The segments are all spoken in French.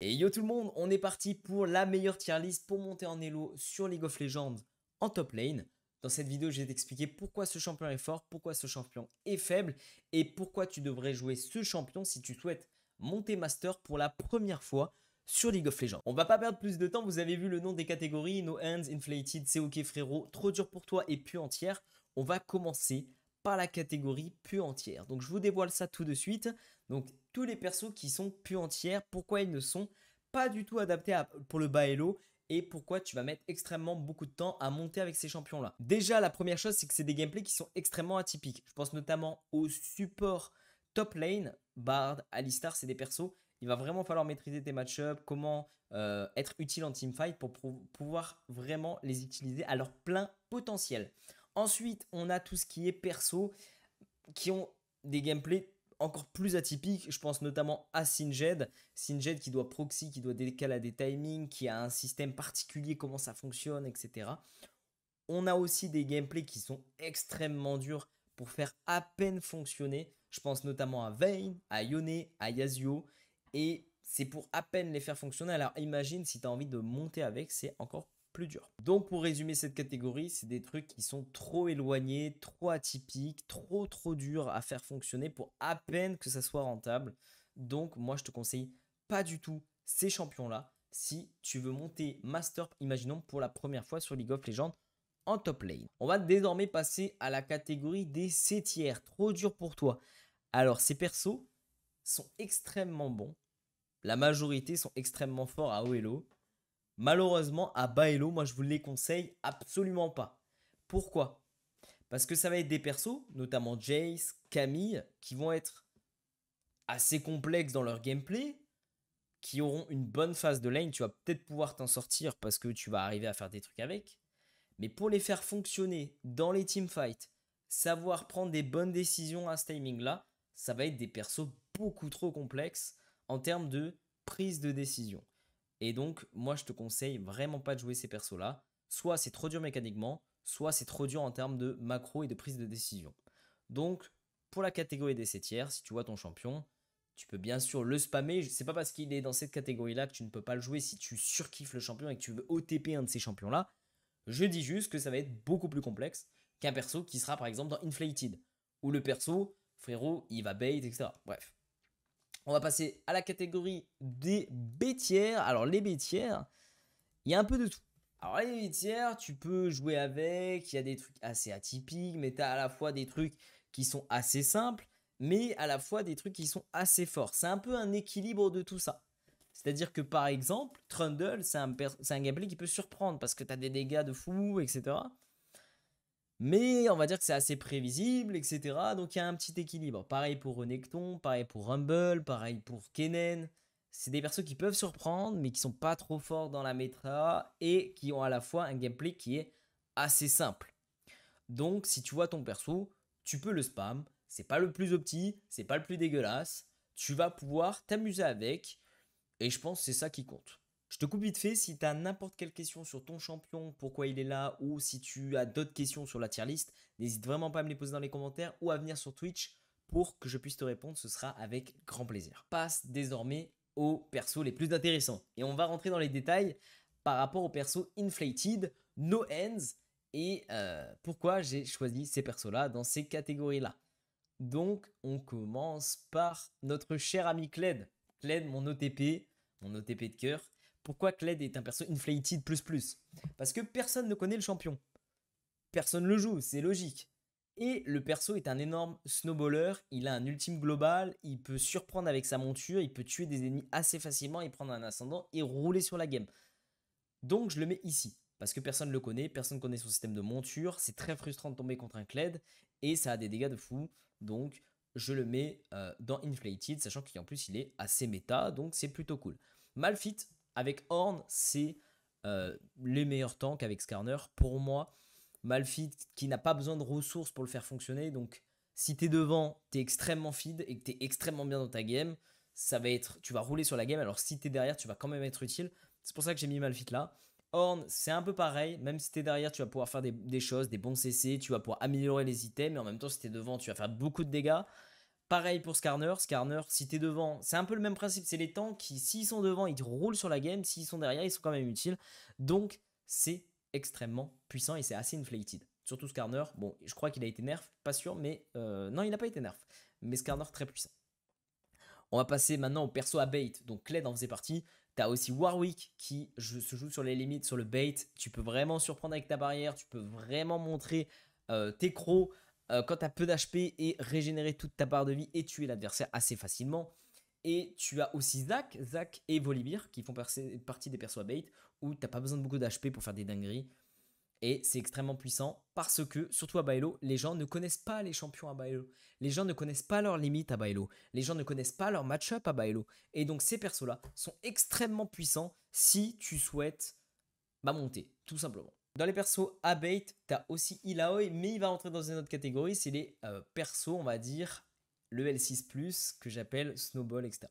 Et yo tout le monde, on est parti pour la meilleure tier list pour monter en Elo sur League of Legends en top lane. Dans cette vidéo, je vais t'expliquer pourquoi ce champion est fort, pourquoi ce champion est faible et pourquoi tu devrais jouer ce champion si tu souhaites monter master pour la première fois sur League of Legends. On va pas perdre plus de temps, vous avez vu le nom des catégories, No Hands, Inflated, C'est OK frérot, Trop dur pour toi et Pu entière. On va commencer par la catégorie Pu entière. Donc je vous dévoile ça tout de suite. Donc tous les persos qui sont plus entiers, pourquoi ils ne sont pas du tout adaptés pour le bas et pourquoi tu vas mettre extrêmement beaucoup de temps à monter avec ces champions-là. Déjà, la première chose, c'est que c'est des gameplays qui sont extrêmement atypiques. Je pense notamment au support top lane, Bard, Alistar, c'est des persos. Il va vraiment falloir maîtriser tes match-ups, comment euh, être utile en teamfight pour pouvoir vraiment les utiliser à leur plein potentiel. Ensuite, on a tout ce qui est perso qui ont des gameplays encore plus atypique. Je pense notamment à Singed. Singed qui doit proxy, qui doit décaler des timings, qui a un système particulier, comment ça fonctionne, etc. On a aussi des gameplays qui sont extrêmement durs pour faire à peine fonctionner. Je pense notamment à Vein, à Yone, à Yasuo. Et c'est pour à peine les faire fonctionner. Alors imagine si tu as envie de monter avec, c'est encore dur. Donc pour résumer cette catégorie, c'est des trucs qui sont trop éloignés, trop atypiques, trop trop durs à faire fonctionner pour à peine que ça soit rentable. Donc moi je te conseille pas du tout ces champions-là si tu veux monter Master, imaginons pour la première fois sur League of Legends en top lane. On va désormais passer à la catégorie des 7 tiers, trop dur pour toi. Alors ces persos sont extrêmement bons, la majorité sont extrêmement forts à OLO, Malheureusement, à bas moi je vous les conseille absolument pas. Pourquoi Parce que ça va être des persos, notamment Jace, Camille, qui vont être assez complexes dans leur gameplay, qui auront une bonne phase de lane. Tu vas peut-être pouvoir t'en sortir parce que tu vas arriver à faire des trucs avec. Mais pour les faire fonctionner dans les teamfights, savoir prendre des bonnes décisions à ce timing-là, ça va être des persos beaucoup trop complexes en termes de prise de décision. Et donc, moi, je te conseille vraiment pas de jouer ces persos-là. Soit c'est trop dur mécaniquement, soit c'est trop dur en termes de macro et de prise de décision. Donc, pour la catégorie des 7 tiers, si tu vois ton champion, tu peux bien sûr le spammer. C'est pas parce qu'il est dans cette catégorie-là que tu ne peux pas le jouer si tu surkiffes le champion et que tu veux OTP un de ces champions-là. Je dis juste que ça va être beaucoup plus complexe qu'un perso qui sera par exemple dans Inflated, ou le perso, frérot, il va bait, etc. Bref. On va passer à la catégorie des bétières. Alors les bétières, il y a un peu de tout. Alors les bétières, tu peux jouer avec, il y a des trucs assez atypiques, mais tu as à la fois des trucs qui sont assez simples, mais à la fois des trucs qui sont assez forts. C'est un peu un équilibre de tout ça. C'est-à-dire que par exemple, Trundle, c'est un, un, gameplay qui peut surprendre parce que tu as des dégâts de fou, etc. Mais on va dire que c'est assez prévisible, etc. Donc il y a un petit équilibre. Pareil pour Renekton, pareil pour Rumble, pareil pour Kennen. C'est des persos qui peuvent surprendre, mais qui sont pas trop forts dans la métra et qui ont à la fois un gameplay qui est assez simple. Donc si tu vois ton perso, tu peux le spam. C'est pas le plus opti, c'est pas le plus dégueulasse. Tu vas pouvoir t'amuser avec. Et je pense que c'est ça qui compte. Je te coupe vite fait, si tu as n'importe quelle question sur ton champion, pourquoi il est là, ou si tu as d'autres questions sur la tier list, n'hésite vraiment pas à me les poser dans les commentaires ou à venir sur Twitch pour que je puisse te répondre, ce sera avec grand plaisir. Passe désormais aux persos les plus intéressants. Et on va rentrer dans les détails par rapport aux persos inflated, no ends, et euh, pourquoi j'ai choisi ces persos-là dans ces catégories-là. Donc on commence par notre cher ami Cled. Cled, mon OTP, mon OTP de cœur, pourquoi Kled est un perso inflated plus plus Parce que personne ne connaît le champion. Personne le joue, c'est logique. Et le perso est un énorme snowballer, il a un ultime global, il peut surprendre avec sa monture, il peut tuer des ennemis assez facilement et prendre un ascendant et rouler sur la game. Donc je le mets ici, parce que personne ne le connaît, personne ne connaît son système de monture, c'est très frustrant de tomber contre un Kled, et ça a des dégâts de fou, donc je le mets euh, dans Inflated, sachant qu'en plus il est assez méta, donc c'est plutôt cool. Malfit, avec Horn, c'est euh, les meilleurs tanks avec Skarner. Pour moi, Malfit qui n'a pas besoin de ressources pour le faire fonctionner. Donc, si t'es devant, t'es extrêmement feed et que t'es extrêmement bien dans ta game, ça va être, tu vas rouler sur la game. Alors, si t'es derrière, tu vas quand même être utile. C'est pour ça que j'ai mis Malfit là. Horn, c'est un peu pareil. Même si t'es derrière, tu vas pouvoir faire des, des, choses, des bons CC, tu vas pouvoir améliorer les items. Mais en même temps, si t'es devant, tu vas faire beaucoup de dégâts. Pareil pour Skarner. Skarner, si t'es devant, c'est un peu le même principe. C'est les tanks qui, s'ils sont devant, ils roulent sur la game. S'ils sont derrière, ils sont quand même utiles. Donc, c'est extrêmement puissant et c'est assez inflated. Surtout Skarner. Bon, je crois qu'il a été nerf. Pas sûr, mais euh, non, il n'a pas été nerf. Mais Skarner, très puissant. On va passer maintenant au perso à bait. Donc, Kled en faisait partie. T'as aussi Warwick qui se joue sur les limites, sur le bait. Tu peux vraiment surprendre avec ta barrière. Tu peux vraiment montrer euh, tes crocs. Euh, quand tu as peu d'HP et régénérer toute ta barre de vie et tuer l'adversaire assez facilement. Et tu as aussi Zac, Zac et Volibear qui font partie des persos à bait où tu t'as pas besoin de beaucoup d'HP pour faire des dingueries. Et c'est extrêmement puissant parce que, surtout à Bailo, les gens ne connaissent pas les champions à Bailo. Les gens ne connaissent pas leurs limites à Bailo. Les gens ne connaissent pas leur match-up à Bailo. Et donc ces persos-là sont extrêmement puissants si tu souhaites bah, monter, tout simplement. Dans les persos Abate, tu as aussi Ilaoi, mais il va rentrer dans une autre catégorie, c'est les euh, persos, on va dire, le L6+, que j'appelle Snowball, etc.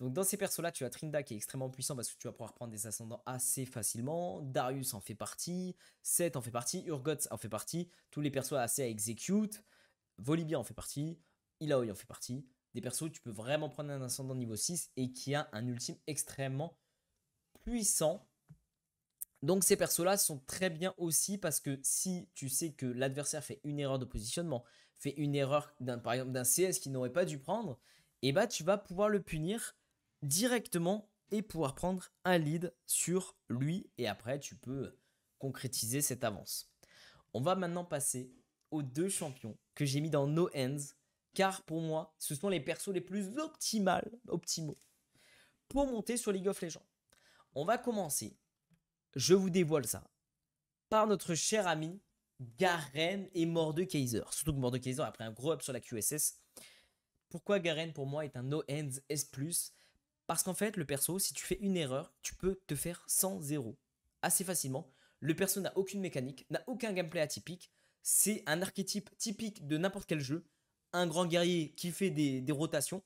Donc dans ces persos-là, tu as Trinda qui est extrêmement puissant parce que tu vas pouvoir prendre des ascendants assez facilement, Darius en fait partie, Seth en fait partie, Urgot en fait partie, tous les persos assez à execute, Volibia en fait partie, Ilaoi en fait partie, des persos où tu peux vraiment prendre un ascendant niveau 6 et qui a un ultime extrêmement puissant donc ces persos-là sont très bien aussi parce que si tu sais que l'adversaire fait une erreur de positionnement, fait une erreur par exemple d'un CS qu'il n'aurait pas dû prendre, et eh bah ben, tu vas pouvoir le punir directement et pouvoir prendre un lead sur lui et après tu peux concrétiser cette avance. On va maintenant passer aux deux champions que j'ai mis dans No Ends car pour moi ce sont les persos les plus optimales, optimaux pour monter sur League of Legends. On va commencer je vous dévoile ça. Par notre cher ami Garen et Mordekaiser. Surtout que Mordekaiser a pris un gros up sur la QSS. Pourquoi Garen pour moi est un no-hands S+. Parce qu'en fait, le perso, si tu fais une erreur, tu peux te faire sans 0 Assez facilement. Le perso n'a aucune mécanique, n'a aucun gameplay atypique. C'est un archétype typique de n'importe quel jeu. Un grand guerrier qui fait des rotations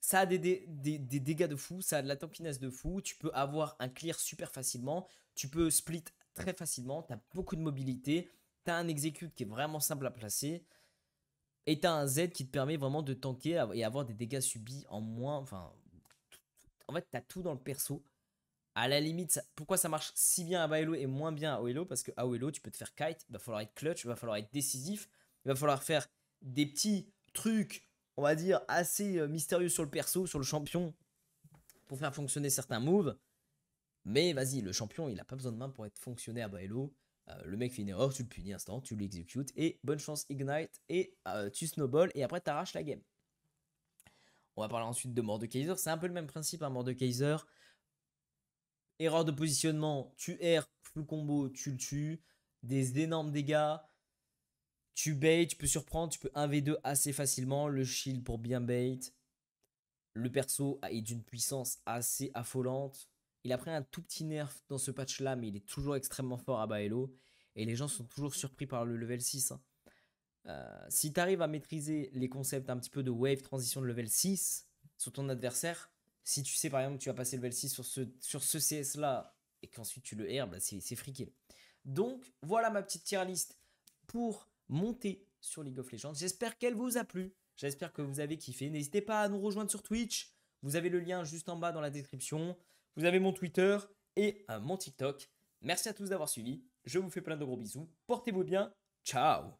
ça a des, dégâts de fou, ça a de la tankiness de fou, tu peux avoir un clear super facilement, tu peux split très facilement, tu as beaucoup de mobilité, tu as un execute qui est vraiment simple à placer, et tu as un Z qui te permet vraiment de tanker et avoir des dégâts subis en moins, enfin, en fait, tu as tout dans le perso. À la limite, pourquoi ça marche si bien à Baelo et moins bien à Oelo Parce que à Oelo, tu peux te faire kite, il va falloir être clutch, il va falloir être décisif, il va falloir faire des petits trucs on va dire, assez euh, mystérieux sur le perso, sur le champion, pour faire fonctionner certains moves. Mais vas-y, le champion, il n'a pas besoin de main pour être fonctionné à Baello. Euh, le mec fait une erreur, tu le punis instant, tu l'exécutes, et bonne chance Ignite, et euh, tu snowball, et après tu arraches la game. On va parler ensuite de Mordekaiser, c'est un peu le même principe, un hein, de Kaiser. Erreur de positionnement, tu erres, plus combo, tu le tues, des énormes dégâts, tu bait, tu peux surprendre, tu peux 1v2 assez facilement. Le shield pour bien bait. Le perso est d'une puissance assez affolante. Il a pris un tout petit nerf dans ce patch là, mais il est toujours extrêmement fort à bas Et les gens sont toujours surpris par le level 6. Hein. Euh, si tu arrives à maîtriser les concepts un petit peu de wave transition de level 6 sur ton adversaire, si tu sais par exemple que tu vas passer level 6 sur ce, sur ce CS là et qu'ensuite tu le herbes, c'est friqué. Donc voilà ma petite tier list pour Montez sur League of Legends. J'espère qu'elle vous a plu. J'espère que vous avez kiffé. N'hésitez pas à nous rejoindre sur Twitch. Vous avez le lien juste en bas dans la description. Vous avez mon Twitter et euh, mon TikTok. Merci à tous d'avoir suivi. Je vous fais plein de gros bisous. Portez-vous bien. Ciao